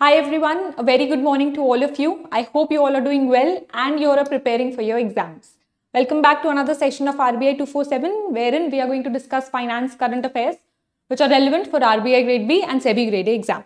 Hi everyone, a very good morning to all of you. I hope you all are doing well and you are preparing for your exams. Welcome back to another session of RBI 247 wherein we are going to discuss finance current affairs which are relevant for RBI grade B and SEBI grade A exam.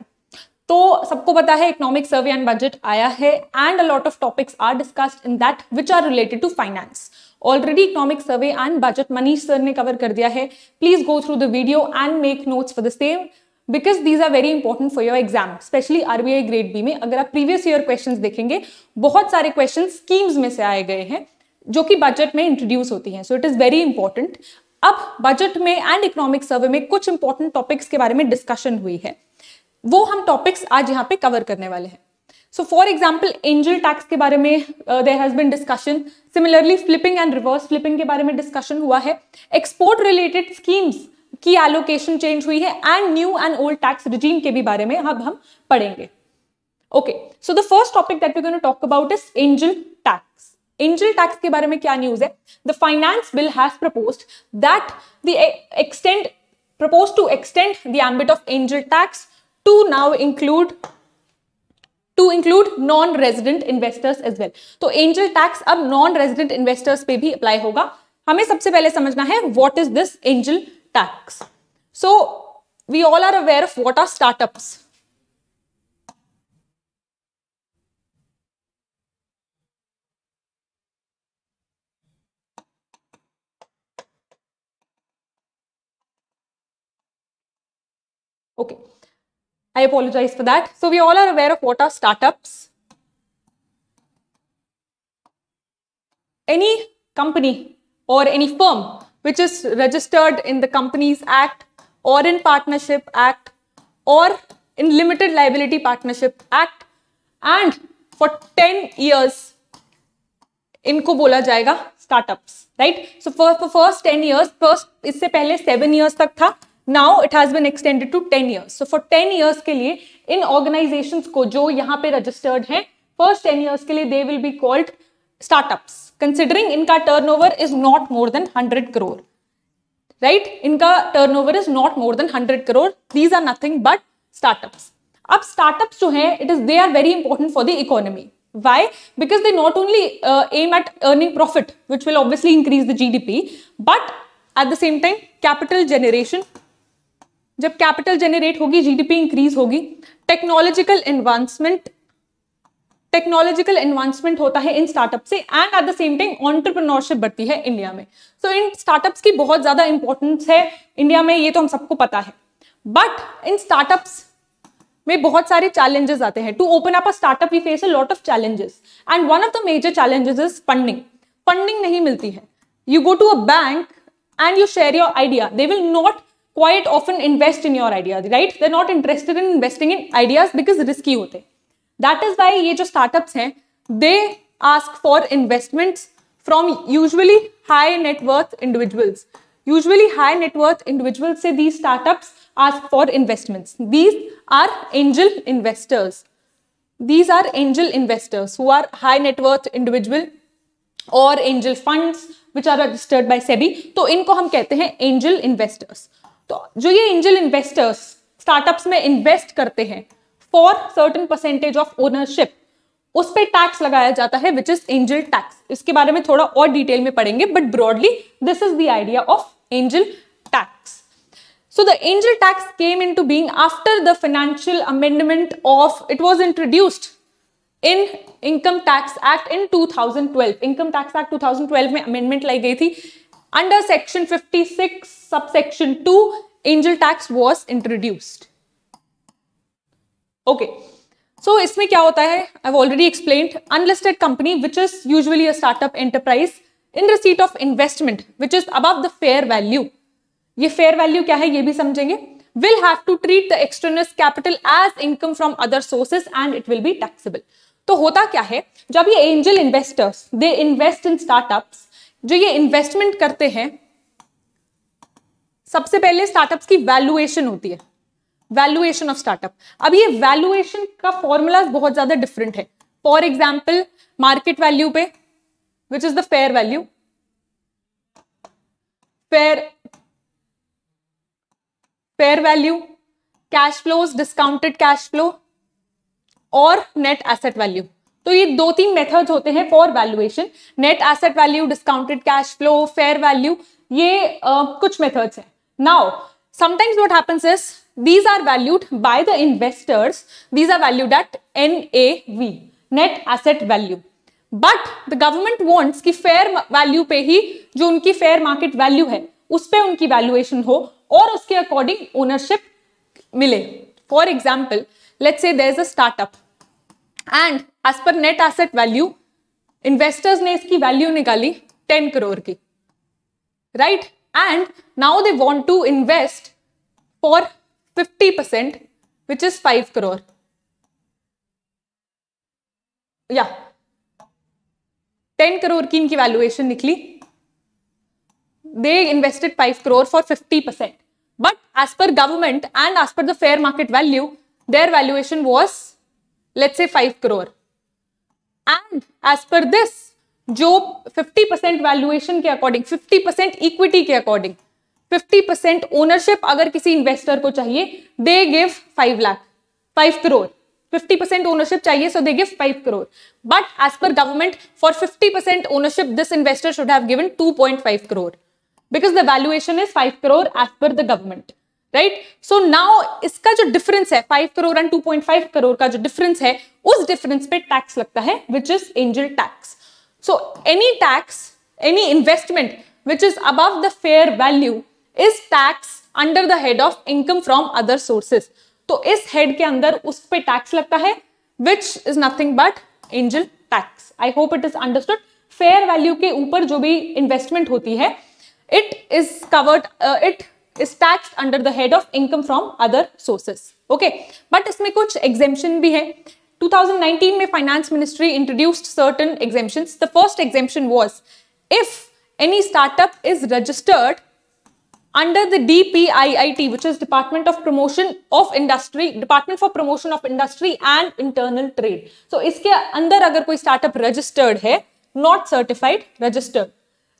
So, sabko pata hai economic survey and budget aaya hai and a lot of topics are discussed in that which are related to finance. Already economic survey and budget Manish sir ne cover kar diya hai. Please go through the video and make notes for the same. Because these are very important for your exam specially RBI grade B में अगर आप previous year question देखेंगे बहुत सारे question schemes में से आए गए हैं जो कि बजट में इंट्रोड्यूस होती हैं so it is very important अब बजट में एंड इकोनॉमिक सर्वे में कुछ इंपॉर्टेंट टॉपिक्स के बारे में डिस्कशन हुई है वो हम टॉपिक्स आज यहाँ पे कवर करने वाले हैं so for example angel tax के बारे में there has been discussion similarly flipping and reverse flipping के बारे में डिस्कशन हुआ है एक्सपोर्ट रिलेटेड स्कीम्स की एलोकेशन चेंज हुई है and new and old tax regime के भी बारे में अब हम पढ़ेंगे okay so the first topic that we talk about is angel tax angel tax के बारे में क्या न्यूज है the finance bill has propose that the extend propose to extend the ambit of angel tax to now include to include non resident investors as well तो angel tax अब non resident investors पे भी apply होगा हमें सबसे पहले समझना है what is this angel tax. So we all are aware of what are startups. Okay, I apologize for that. So we all are aware of what are startups. Any company or any firm which is registered in the Companies Act or in Partnership Act or in Limited Liability Partnership Act and for 10 years इनको बोला जाएगा startups right so for first ten years first इससे पहले seven years तक था now it has been extended to ten years so for ten years के लिए इन organisation को जो यहाँ पे रजिस्टर्ड हैं फर्स्ट टेन ईयर्स के लिए they will be called startups considering इनका turnover is not more than 100 crore right इनका turnover is not more than 100 crore these are nothing but startups अब स्टार्टअप्स जो हैं it is they are very important for the economy why because they not only uh, aim at earning profit which will obviously increase the gdp but at the same time capital generation जब capital generate होगी GDP increase होगी technological advancement technological advancement होता है इन startup से and at the same time entrepreneurship बढ़ती है India में सो so, इन स्टार्टअप्स की बहुत ज़्यादा इंपॉर्टेंस है इंडिया में ये तो हम सबको पता है बट इन स्टार्टअप्स में बहुत सारे चैलेंजेस आते हैं to open up a startup we face a lot of challenges and one of the major challenges is funding funding नहीं मिलती है you go to a bank and you share your idea they will not quite often invest in your ideas right they not interested in investing in ideas because risky होते हैं that is why ये जो startups हैं they ask for investments from usually high net worth individuals usually high net worth individuals से these startup ask for investments these are angel investors these are angel investors who are high net worth individual और angel fund which are registered by SEBI तो इनको हम कहते हैं angel investors तो जो ये एंजल इन्वेस्टर्स स्टार्टअप्स में इन्वेस्ट करते हैं for certain percentage of ownership उस पर टैक्स लगाया जाता है विच इज एंजल टैक्स इसके बारे में थोड़ा और डिटेल में पढ़ेंगे but broadly this is the idea of angel tax so the angel tax came into being after the financial amendment of it was introduced in income tax act in 2012 income tax act 2012 में amendment लाई गई थी under section 56 subsection 2 angel tax was introduced okay so इसमें क्या होता है I already explain unlisted company which is usually a startup enterprise in receipt of investment which is above the fair value ये fair value क्या है ये भी समझेंगे will have to treat the external capital as income from other sources and it will be taxable तो होता क्या है जब ये angel investors they invest in startups जो ये इन्वेस्टमेंट करते हैं सबसे पहले स्टार्टअप्स की वैल्यूएशन होती है वैल्यूएशन ऑफ स्टार्टअप अब ये वैल्यूएशन का फॉर्मूला बहुत ज्यादा डिफरेंट है फॉर एग्जाम्पल मार्केट वैल्यू पे which is the fair value fair fair value cash flows discounted cash flow और नेट एसेट वैल्यू तो ये दो तीन मेथड्स होते हैं for valuation net asset value discounted cash flow fair value ये uh, कुछ मेथड्स हैं now sometimes what happens is These are valued by the investors. These are valued at NAV, net asset value. But the government wants की fair value पे ही जो उनकी fair market value है उस पर उनकी वैल्यूएशन हो और उसके अकॉर्डिंग ओनरशिप मिले for example let say there is a startup and as per net asset value investors ने इसकी वैल्यू निकाली टेन करोड़ की right and now they want to invest for fifty percent which is five crore या ten crore की इनकी वैल्यूएशन निकली they invested five crore for fifty percent but as per government and as per the fair market value their valuation was let say five crore and as per this जो 50% valuation के according 50% equity के according fifty percent ownership अगर किसी इन्वेस्टर को चाहिए they give five lakh five crore 50% percent ownership चाहिए so they give 5 crore but as per government for 50% percent ownership this investor should have given two crore because the valuation is five crore as per the government right so now इसका जो difference है 5 crore and 2.5 crore का जो difference है उस difference पे tax लगता है which is angel tax so any tax any investment which is above the fair value is tax under the head of income from other sources तो इस हेड के अंदर उस पर टैक्स लगता है which is nothing but angel tax I hope it is understood fair value के ऊपर जो भी इन्वेस्टमेंट होती है it is covered it is tax under the head of income from other sources okay but इसमें कुछ एग्जेम्पन भी है 2019 में finance ministry introduced certain exemption the first exemption was if any startup is registered under the DPIIT, which is Department of Promotion of Industry, Department for Promotion of Industry and Internal Trade. So इसके अंदर अगर कोई startup registered है, not certified, registered,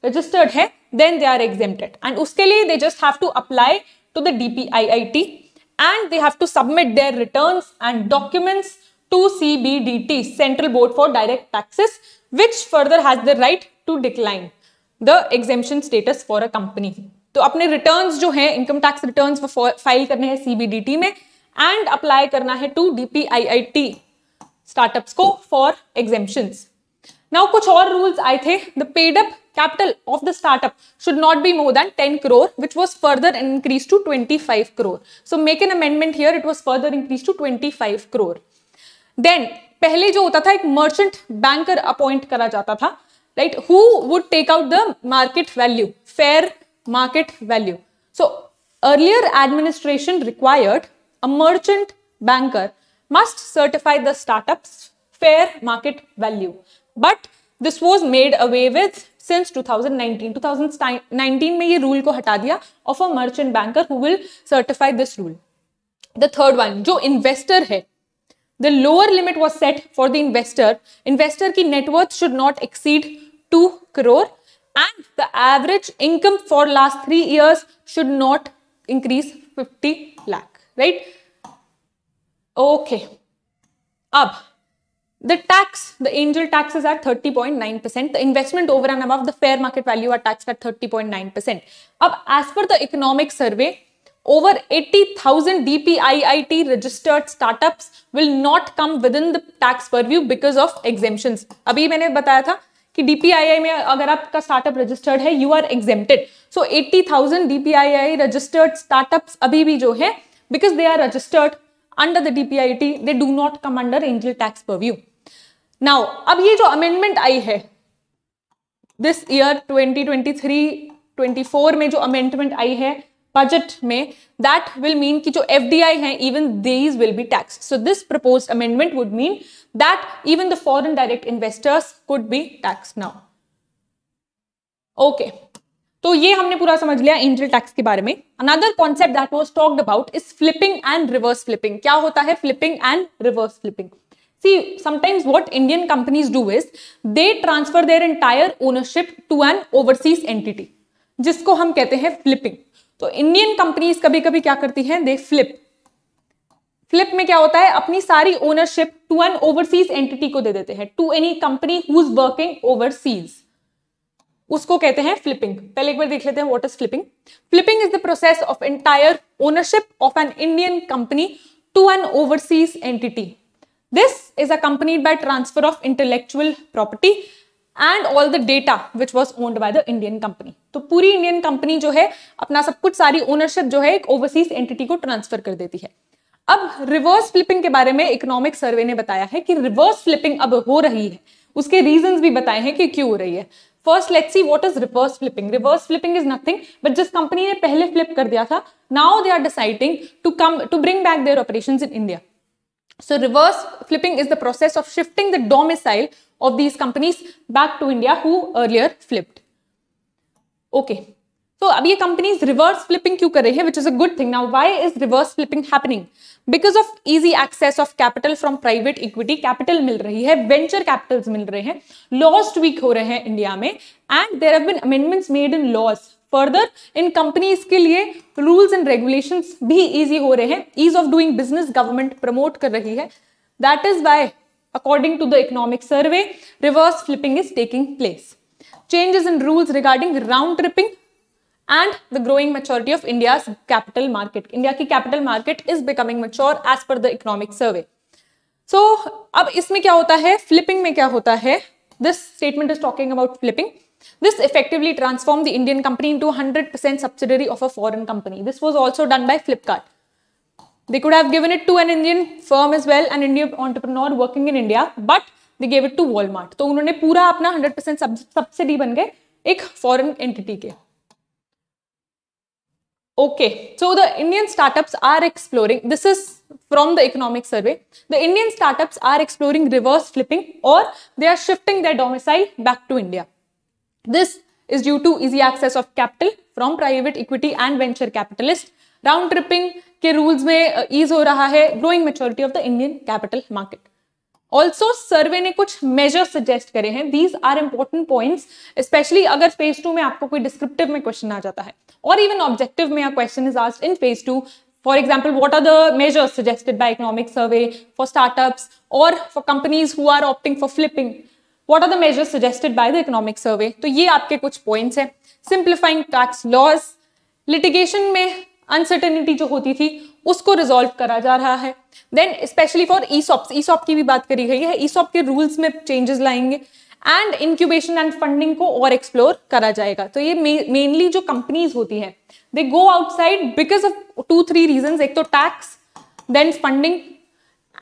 registered है, then they are exempted. And उसके लिए they just have to apply to the DPIIT and they have to submit their returns and documents to CBDT, Central Board for Direct Taxes, which further has the right to decline the exemption status for a company. तो अपने return जो है income tax return वो file करने हैं CBDT में and apply करना है टू डीपीआईआईटी स्टार्टअप्स को फॉर एग्जेम्पन नाउ कुछ और रूल्स आए थे the paid up capital of the startup should not be more than 10 crore which was further increased to 25 crore so make an amendment here it was further increased to 25 crore then पहले जो होता था एक merchant banker appoint करा जाता था right who would take out the market value fair market value. So earlier administration required a merchant banker must certify the startup's fair market value. But this was made away with since 2019. 2019 ye rule ko hata diya of a merchant banker who will certify this rule. The third one, the investor है the lower limit was set for the investor. Investor की net worth should not exceed 2 crore and the average income for last 3 years should not increase 50 lakh right okay up the tax the angel tax is at 30.9% the investment over and above the fair market value are taxed at 30.9% ab as per the economic survey over 80,000 DPIIT registered startups will not come within the tax purview because of exemptions. अभी मैंने बताया था कि डीपीआईआई में अगर आपका startup registered है you are exempted so 80,000 DPII registered startups अभी भी जो है because they are registered under the DPIT they do not come under angel tax view now अब ये जो अमेंडमेंट आई है दिस ईयर 2023 24 में जो अमेंडमेंट आई है बजट में दैट विल मीन कि जो एफ डी आई है even these will be tax so this propose amendment would mean that even the foreign direct investors could be tax now okay तो ये हमने पूरा समझ लिया एंजल टैक्स के बारे में another concept that was talked about is flipping and reverse flipping क्या होता है flipping and reverse flipping see sometimes what Indian companies do is they transfer their entire ownership to an overseas entity जिसको हम कहते हैं flipping तो Indian companies कभी कभी क्या करती हैं दे फ्लिप फ्लिप में क्या होता है अपनी सारी ownership to an overseas entity को दे देते हैं to any company who is working overseas उसको कहते हैं फ्लिपिंग पहले एक बार देख लेते हैं what is flipping flipping is the process of entire ownership of an Indian company to an overseas entity this a company by transfer of intellectual property and all the data which was owned by the Indian company तो पूरी Indian company जो है अपना सब कुछ सारी ownership जो है एक ओवरसीज एंटिटी को ट्रांसफर कर देती है अब रिवर्स फ्लिपिंग के बारे में इकोनॉमिक सर्वे ने बताया है कि रिवर्स फ्लिपिंग अब हो रही है उसके रीजन भी बताए हैं कि क्यों हो रही है first let see what is reverse flipping reverse flipping is nothing but जिस कंपनी ने पहले फ्लिप कर दिया था now they are deciding to come to bring back their operation in India so reverse flipping is the process of shifting the domicile of these companies back to India who earlier flipped okay तो अब ये companies reverse flipping क्यों कर रही है which is a good thing now why is reverse flipping happening because of easy access of capital from private equity capital मिल रही है वेंचर कैपिटल्स मिल रहे हैं लॉस्ट वीक हो रहे हैं इंडिया में and there have been amendments made in laws further in companies के लिए रूल्स एंड रेगुलेशन भी ईजी हो रहे हैं ease of doing business government promote कर रही है that is why according to the economic survey reverse flipping is taking place changes in rules regarding round tripping and the growing maturity of India's capital market. India's capital market is becoming mature as per the economic survey. So अब इसमें क्या होता है Flipping में क्या होता This statement is talking about flipping. This effectively transformed the Indian company into 100% subsidiary of a foreign company. This was also done by Flipkart. They could have given it to an Indian firm as well, an Indian entrepreneur working in India, but they gave it to Walmart तो उन्होंने पूरा अपना hundred percent subsidy बन गए एक foreign entity के okay so the Indian startups are exploring this is from the economic survey the Indian startups are exploring reverse flipping और they are shifting the domicile back to India this is due to easy access of capital from private equity and venture capitalist round tripping के rules में ease uh, हो रहा है growing maturity of the Indian capital market also survey ने कुछ major suggest करे हैं these are important points specially अगर फेज टू में आपको कोई डिस्क्रिप्टिव में क्वेश्चन आ जाता है और इवन ऑब्जेक्टिव में question is asked in phase two For example, what are the measures suggested by economic survey for startups or for companies who are opting for flipping? What are the measures suggested by the economic survey? तो ये आपके कुछ points हैं. Simplifying tax laws, litigation में uncertainty जो होती थी उसको रिजोल्व करा जा रहा है then specially for ESOP ESOP की भी बात करी गई है ई सॉप के रूल्स में चेंजेस लाएंगे एंड इंक्यूबेशन एंड फंडिंग को और एक्सप्लोर करा जाएगा तो ये मेनली जो कंपनीज होती हैं they go outside because of two three reason एक तो tax then funding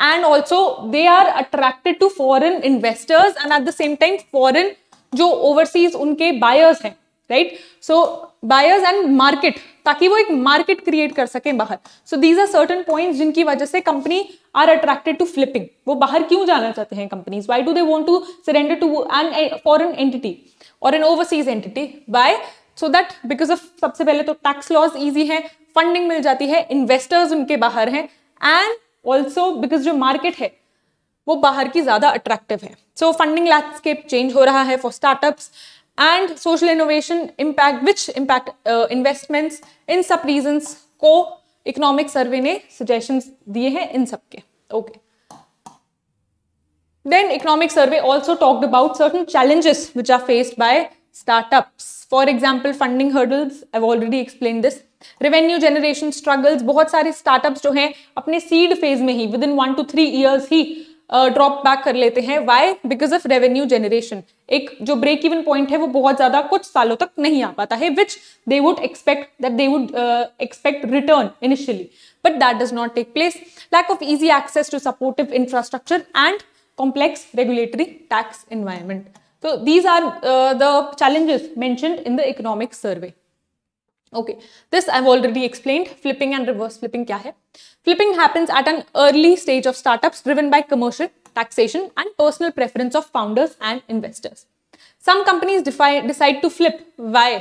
and also they are attracted to foreign investors and at the same time foreign जो ओवरसीज उनके बायर्स हैं right so buyers and market ताकि वो एक market create कर सकें बाहर so these are certain point जिनकी वजह से company are attracted to flipping वो बाहर क्यों जाना चाहते हैं companies why do they want to surrender to an foreign entity और an overseas entity by so that because of सबसे पहले तो टैक्स लॉज ईजी है फंडिंग मिल जाती है इन्वेस्टर्स उनके बाहर हैं एंड ऑल्सो बिकॉज जो मार्केट है वो बाहर की ज़्यादा अट्रैक्टिव है सो फंडिंग लैंडस्केप चेंज हो रहा है for startups and social innovation impact which impact uh, investments इन सब रीजंस को इकोनॉमिक सर्वे ने सजेशंस दिए हैं इन सब के okay then economic survey also talked about certain challenges which are faced by startups for example funding hurdles i've already explained this revenue generation struggles बहुत सारे स्टार्टअप्स जो हैं अपने सीड फेज में ही within one two three years ही drop back कर लेते हैं why because of revenue generation एक जो ब्रेक इवन पॉइंट है वो बहुत ज्यादा कुछ सालों तक नहीं आ पाता है which they would expect that they would expect return initially but that does not take place lack of easy access to supportive infrastructure and complex regulatory tax environment. तो these are the challenges challenges in the economic survey okay this I already explain flipping and reverse flipping क्या है flipping happens at an early stage of startup driven by commercial taxation and personal preference of founders and investors some companies decide to flip why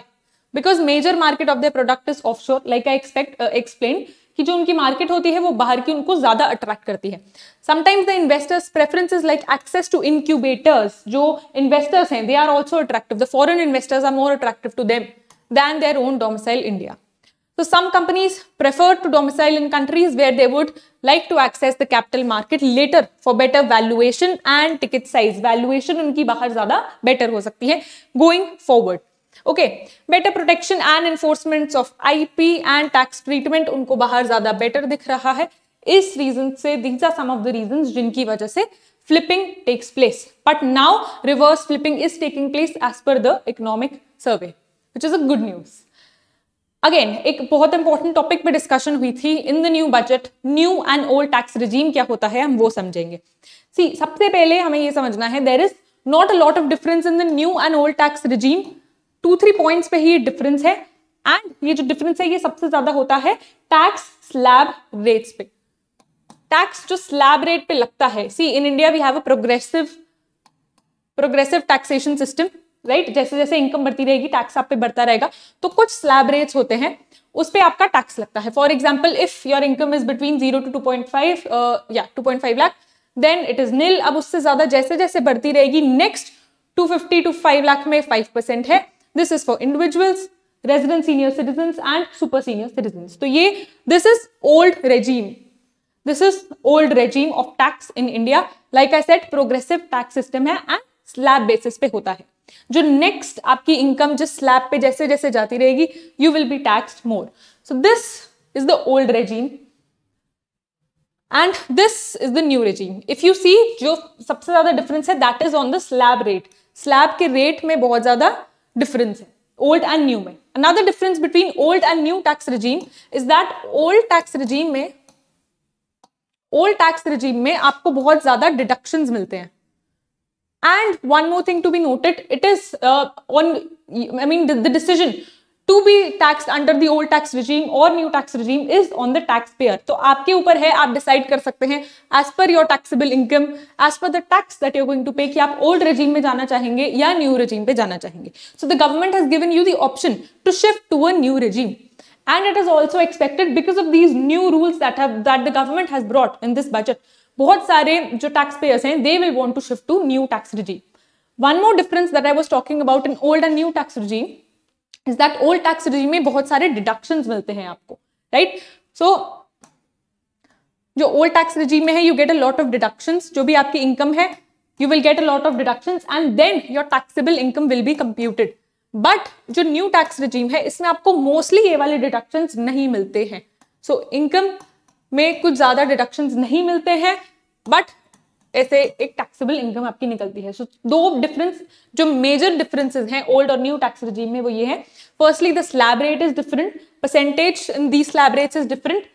because major market of the product is offshore like I expect explain कि जो उनकी market होती है वो बाहर की उनको ज्यादा अट्रैक्ट करती है sometimes the investors preference is like access to incubators जो इन्वेस्टर्स हैं they are also attractive the foreign investors are more attractive to them than their own domicile India. So some companies prefer to domicile in countries where they would like to access the capital market later for better valuation and ticket size. Valuation unki bahar zyada better ho sakti hai going forward. okay better protection and enforcements of ip and tax treatment unko bahar zyada better dikh raha hai इस reason से these are some of the reason जिनकी वजह से flipping takes place but now reverse flipping is taking place as per the economic survey which is a good news again एक बहुत important topic पे discussion हुई थी in the new budget new and old tax regime क्या होता है हम वो समझेंगे सी सबसे पहले हमें ये समझना है there is not a lot of difference in the new and old tax regime two three points पे ही डिफरेंस है एंड ये जो डिफरेंस है ये सबसे ज्यादा होता है टैक्स स्लैब रेट्स पे टैक्स जो स्लैब रेट पे लगता है see in India we have a progressive progressive taxation system right right? जैसे जैसे इनकम बढ़ती रहेगी टैक्स आप पे बढ़ता रहेगा तो कुछ स्लैब रेट्स होते हैं उस पर आपका टैक्स लगता है for example if your income is between zero to two point five या two point five lakh then it is nil अब उससे ज्यादा जैसे जैसे बढ़ती रहेगी next two fifty to five lakh में फाइव परसेंट है this is for individuals resident senior citizen and super senior citizen तो ये this is old regime this is old regime of tax in India like I set progressive tax system है and slab basis पे होता है जो next आपकी income जिस slab पे जैसे जैसे जाती रहेगी you will be tax more so this is the old regime and this is the new regime if you see जो सबसे ज्यादा डिफरेंस है that is on the slab rate slab के रेट में बहुत ज्यादा डिफरेंस है ओल्ड एंड न्यू में another difference between old and new tax regime is that old tax regime में ओल्ड टैक्स रिजीम में आपको बहुत ज्यादा डिडक्शन मिलते हैं And one more thing to be noted, it is uh, on, I mean, the, decision to be taxed under the old tax regime or new tax regime is on the taxpayer. So, aapke upar hai, aap decide kar sakte hai, as per your taxable income, as per the tax that you're going to pay, ki aap old regime mein jana chahenge ya new regime pe jana chahenge. So, the government has given you the option to shift to a new regime. And it is also expected because of these new rules that have that the government has brought in this budget बहुत सारे जो tax payers हैं they will want to shift to new tax regime one more difference that I was talking about in old and new tax regime is that old tax regime में बहुत सारे deduction मिलते हैं आपको right right? So so, जो old tax regime में है you get a lot of deduction जो भी आपकी इनकम है you will get a lot of deduction and then your taxable income will be computed but जो न्यू टैक्स रिजीम है इसमें आपको मोस्टली ये वाले डिडक्शन नहीं मिलते हैं सो इनकम में कुछ ज़्यादा डिडक्शन नहीं मिलते हैं बट ऐसे एक टैक्सेबल इनकम आपकी निकलती है सो so, दो डिफरेंस जो मेजर डिफरेंसेस हैं ओल्ड और न्यू टैक्स रिजीम में वो ये है firstly the slab rate is different percentage in the slab rate is different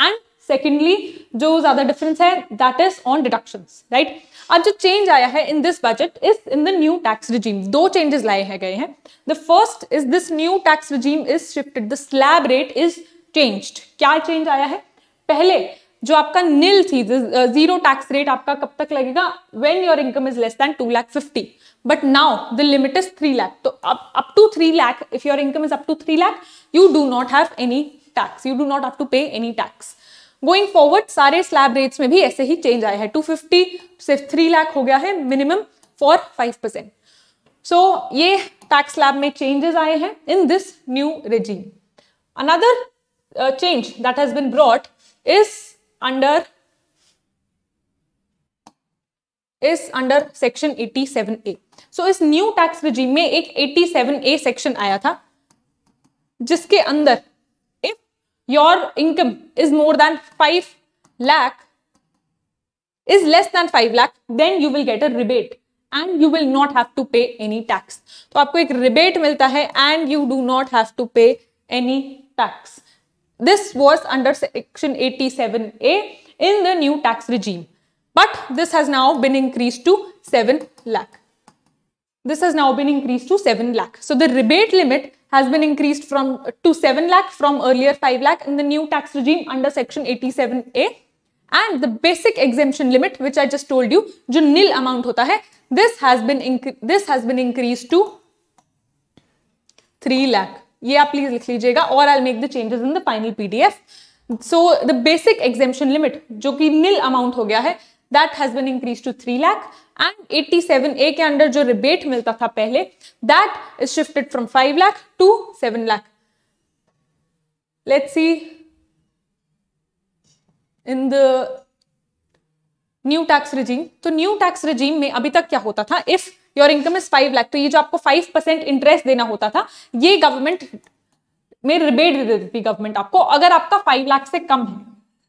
and secondly जो ज्यादा डिफरेंस है that is on deduction right अब जो चेंज आया है in this budget is in the new tax regime दो changes लाए हैं गए हैं the first is this new tax regime is shifted the slab rate is changed क्या चेंज आया है पहले जो आपका निल थी जीरो टैक्स रेट आपका कब तक लगेगा when your income is less than two lakh fifty but now the limit is three lakh तो up to three lakh if your income is up to three lakh you do not have any tax you do not have to pay any tax going forward सारे slab rates में भी ऐसे ही change आया है two fifty सिर्फ three lakh हो गया है minimum for five percent so ये टैक्स स्लैब में चेंजेस आए हैं in this new regime another change that has been brought इस अंडर इस under section eighty seven A so इस न्यू टैक्स रिजीम में एक 87 ए सेक्शन आया था जिसके अंदर if your income is more than five lakh is less than five lakh then you will get a rebate and you will not have to pay any tax तो आपको एक rebate मिलता है and you do not have to pay any tax This was under section 87A in the new tax regime. But this has now been increased to 7 lakh. This has now been increased to 7 lakh. So the rebate limit has been increased from to 7 lakh from earlier 5 lakh in the new tax regime under section 87A. And the basic exemption limit, which I just told you, जो nil amount होता है, this has been this has been increased to 3 lakh. ये आप please लिख लीजिएगा और I make the changes in the final PDF so the basic exemption limit जो कि नील अमाउंट हो गया है that has been increase to three lakh and eighty seven A के अंडर जो रिबेट मिलता था पहले that is shifted from five lakh to seven lakh let's see in the new tax regime तो न्यू टैक्स रिजीम में अभी तक क्या होता था if your income is five lakh तो ये जो आपको फाइव परसेंट इंटरेस्ट देना होता था ये गवर्नमेंट में रिबेट दे देती थी गवर्नमेंट आपको अगर आपका फाइव लाख से कम है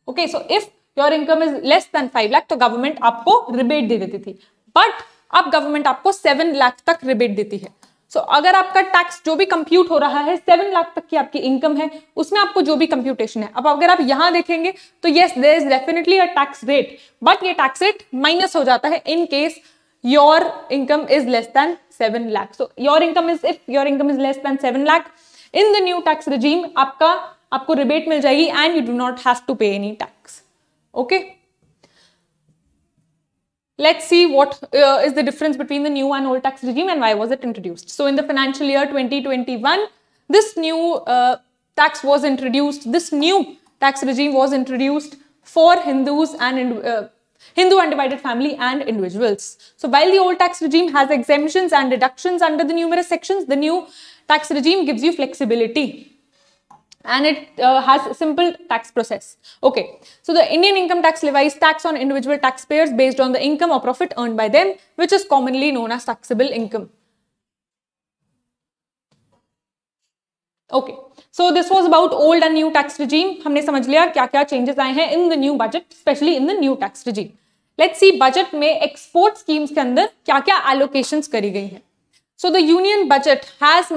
okay so if your income is less than five lakh तो गवर्नमेंट आपको रिबेट दे देती थी बट अब गवर्नमेंट आपको सेवन लाख तक रिबेट देती है सो so, अगर आपका टैक्स जो भी कंप्यूट हो रहा है सेवन लाख तक की आपकी इनकम है उसमें आपको जो भी कंप्यूटेशन है अब अगर आप यहां देखेंगे तो yes there is definitely a tax rate but ये टैक्स रेट माइनस हो जाता है in case your income is less than 7 lakh. So your income is, if your income is less than 7 lakh, in the new tax regime, आपका आपको rebate मिल जाएगी and you do not have to pay any tax. Okay. Let's see what uh, is the difference between the new and old tax regime and why was it introduced. So in the financial year 2021, this new uh, tax was introduced, this new tax regime was introduced for Hindus and uh, Hindu undivided family and individuals. So while the old tax regime has exemptions and deductions under the numerous sections, the new tax regime gives you flexibility and it uh, has simple tax process. Okay, so the Indian income tax levies tax on individual taxpayers based on the income or profit earned by them, which is commonly known as taxable income. Okay, so this was about old and new tax regime हमने समझ लिया क्या क्या changes आए हैं in the new budget specially in the new tax regime let's see budget में export schemes के अंदर क्या क्या एलोकेशंस करी गई हैं So the union budget has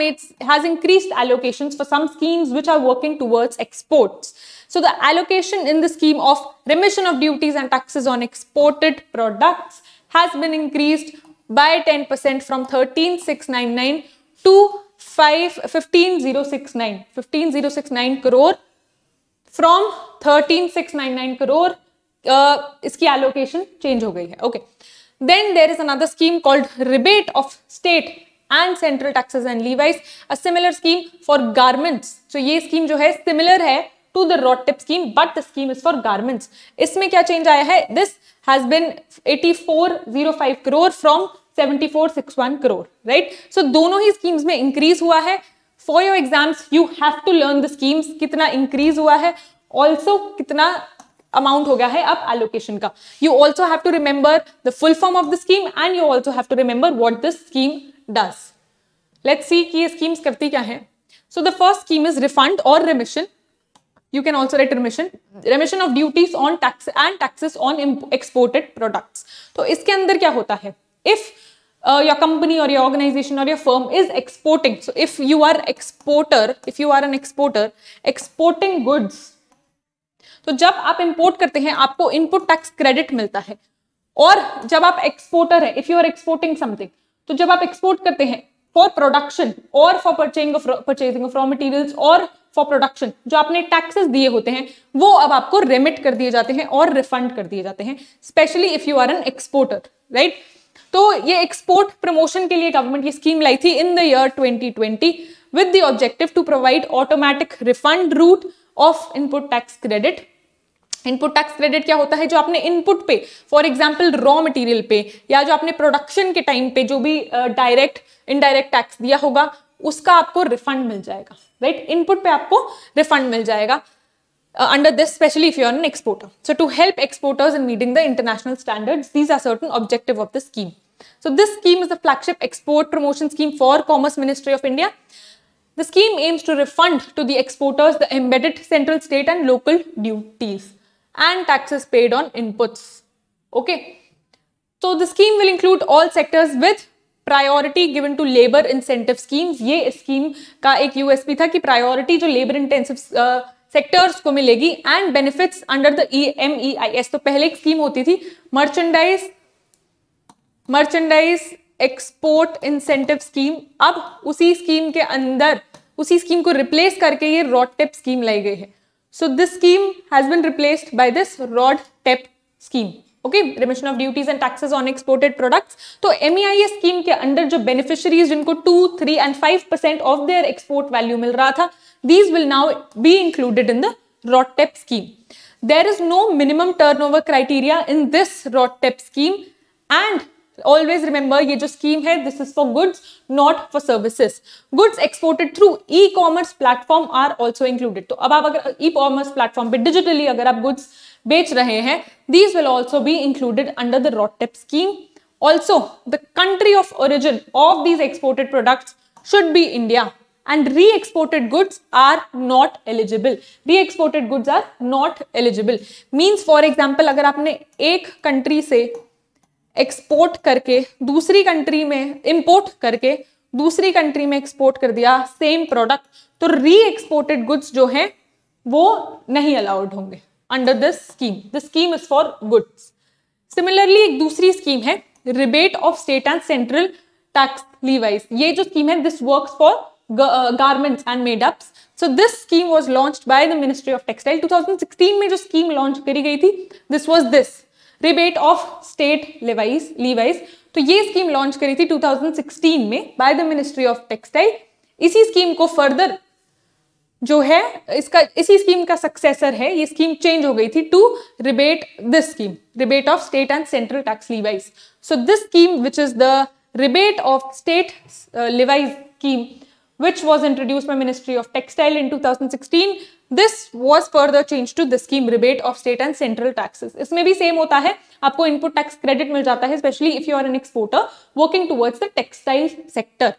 has increased allocations for some schemes which are working towards exports. So the allocation in the scheme of remission of duties and taxes on exported products has been increased by 10% from 13699 to five fifteen zero crore from thirteen six nine nine crore इसकी allocation change हो गई है okay then there is another scheme called rebate of state and central taxes and levies a similar scheme for garments तो ये scheme जो है similar है to the RoDTEP scheme but the scheme is for garments इसमें क्या change आया है this has been eighty four zero five crore from 7461 crore right so दोनों ही स्कीम्स में इंक्रीज हुआ है for your exams you have to learn the schemes कितना इंक्रीज हुआ है ऑल्सो कितना अमाउंट हो गया है अब एलोकेशन का you also have to remember the full form of the scheme and you also have to remember what the scheme does let's see कि ये स्कीम्स करती क्या है so the first scheme is refund और remission you can also write remission remission of duties on tax and taxes on exported products तो इसके अंदर क्या होता है if uh, your company or your organization or your firm is exporting so if you are exporter if you are an exporter exporting goods तो जब आप import करते हैं आपको इनपुट टैक्स क्रेडिट मिलता है और जब आप एक्सपोर्टर है if you are exporting something तो जब आप एक्सपोर्ट करते हैं फॉर प्रोडक्शन और for purchasing purchasing of raw materials और फॉर प्रोडक्शन जो आपने टैक्सेस दिए होते हैं वो अब आपको रेमिट कर दिए जाते हैं और रिफंड कर दिए जाते हैं specially if you are an exporter right तो ये एक्सपोर्ट प्रमोशन के लिए गवर्नमेंट ये स्कीम लाई थी in the year 2020 with the objective to provide automatic refund route of input tax credit input tax credit क्या होता है जो आपने इनपुट पे फॉर एग्जाम्पल रॉ मटेरियल पे या जो आपने प्रोडक्शन के टाइम पे जो भी डायरेक्ट इनडायरेक्ट टैक्स दिया होगा उसका आपको रिफंड मिल जाएगा राइट right? इनपुट पे आपको रिफंड मिल जाएगा uh, under this specially if you are an exporter so to help exporters in meeting the international standards these are certain objective of the scheme So this scheme is the flagship export promotion scheme for Commerce Ministry of India. The scheme aims to refund to the exporters the embedded central, state and local duties and taxes paid on inputs. Okay. So the scheme will include all sectors with priority given to labor incentive schemes. ये scheme का एक USP था कि priority जो labour-intensive sectors को मिलेगी and benefits under the E M E I S तो पहले एक होती थी मर्चेंडाइज एक्सपोर्ट इंसेंटिव स्कीम अब उसी स्कीम के अंदर उसी स्कीम को रिप्लेस करके ये रॉड टेप स्कीम लाई गई है so this scheme has been replaced by this RoDTEP scheme okay remission of duties and taxes on exported products तो एम स्कीम e के अंडर जो बेनिफिशरीज जिनको two three and five percent of their export value मिल रहा था these will now be included in the RoDTEP ROTEP scheme. There is no minimum criteria in this RoDTEP scheme and always remember ये जो scheme है this is for goods not for services goods exported through e-commerce platform are also included तो अब आप अगर e-commerce platform पर digitally अगर आप गुड्स बेच रहे हैं these will also be included under the RoDTEP scheme also the country of origin of these exported products should be India and re-exported goods are not eligible re-exported goods are not eligible means for example अगर आपने एक country से export करके दूसरी country में import करके दूसरी country में एक्सपोर्ट कर दिया सेम प्रोडक्ट तो री एक्सपोर्टेड गुड्स जो हैं वो नहीं अलाउड होंगे under this scheme the scheme is for goods similarly एक दूसरी स्कीम है rebate of state and central tax levies ये जो स्कीम है this work for garments and made-ups so this scheme was launch by the ministry of textile two thousand sixteen में जो scheme launch करी गई थी this was this rebate of state levies levies तो ये स्कीम लॉन्च करी थी 2016 में bye the ministry of textile इसी स्कीम को फर्दर जो है इसका इसी स्कीम का सक्सेसर है ये स्कीम चेंज हो गई थी to rebate this scheme rebate of state and central tax levies so this scheme which is the rebate of state levies scheme which was introduced by Ministry of Textile in 2016. This was further changed to the scheme rebate of state and central taxes. इसमें भी same होता है आपको input tax credit मिल जाता है specially if you are an exporter working towards the textile sector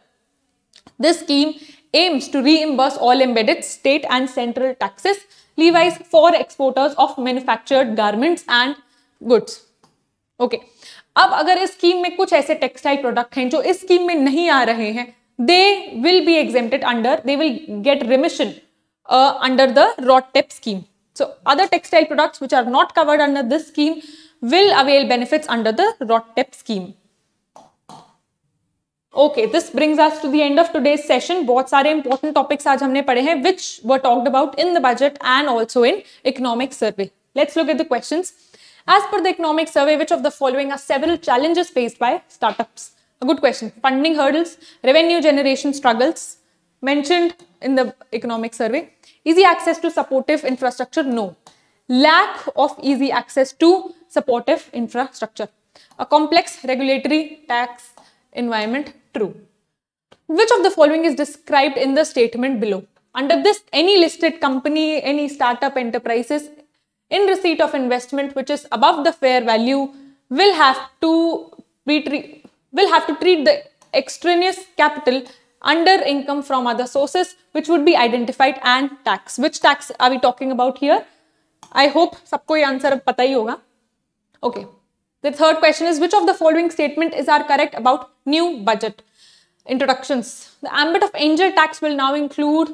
This scheme aims to reimburse all embedded state and central taxes levies for exporters of manufactured garments and goods. Okay. अब अगर इस scheme में कुछ ऐसे textile product हैं जो इस scheme में नहीं आ रहे हैं they will be exempted under, they will get remission uh, under the ROT TEP scheme. So other textile products which are not covered under this scheme will avail benefits under the ROT TEP scheme. Okay, this brings us to the end of today's session. बहुत सारे important topics आज हमने पढ़े हैं which were talked about in the budget and also in economic survey. Let's look at the questions. As per the economic survey, which of the following are several challenges faced by startups? A good question. Funding hurdles, revenue generation struggles, mentioned in the economic survey. Easy access to supportive infrastructure? No. Lack of easy access to supportive infrastructure. A complex regulatory tax environment? True. Which of the following is described in the statement below? Under this, any listed company, any startup enterprises in receipt of investment which is above the fair value will have to be will have to treat the extraneous capital under income from other sources which would be identified and tax. Which tax are we talking about here? I hope sabko ye answer pata hi hoga. Okay. The third question is which of the following statement is are correct about new budget? Introductions. The ambit of angel tax will now include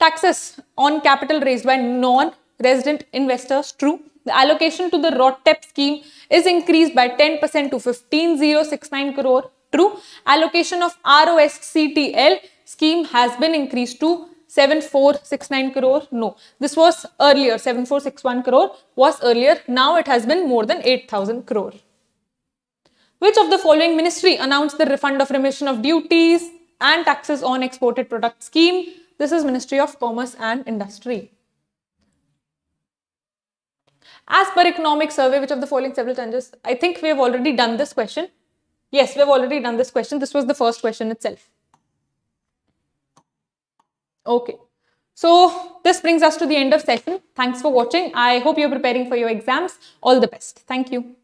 taxes on capital raised by non-resident investors. True the allocation to the ROTEP scheme is increased by 10% to 15069 crore. True. Allocation of ROSCTL scheme has been increased to 7469 crore. No, this was earlier. 7461 crore was earlier. Now it has been more than 8000 crore. Which of the following ministry announced the refund of remission of duties and taxes on exported product scheme? This is Ministry of Commerce and Industry. As per economic survey, which of the following several challenges? I think we have already done this question. Yes, we have already done this question. This was the first question itself. Okay. So this brings us to the end of session. Thanks for watching. I hope you're preparing for your exams. All the best. Thank you.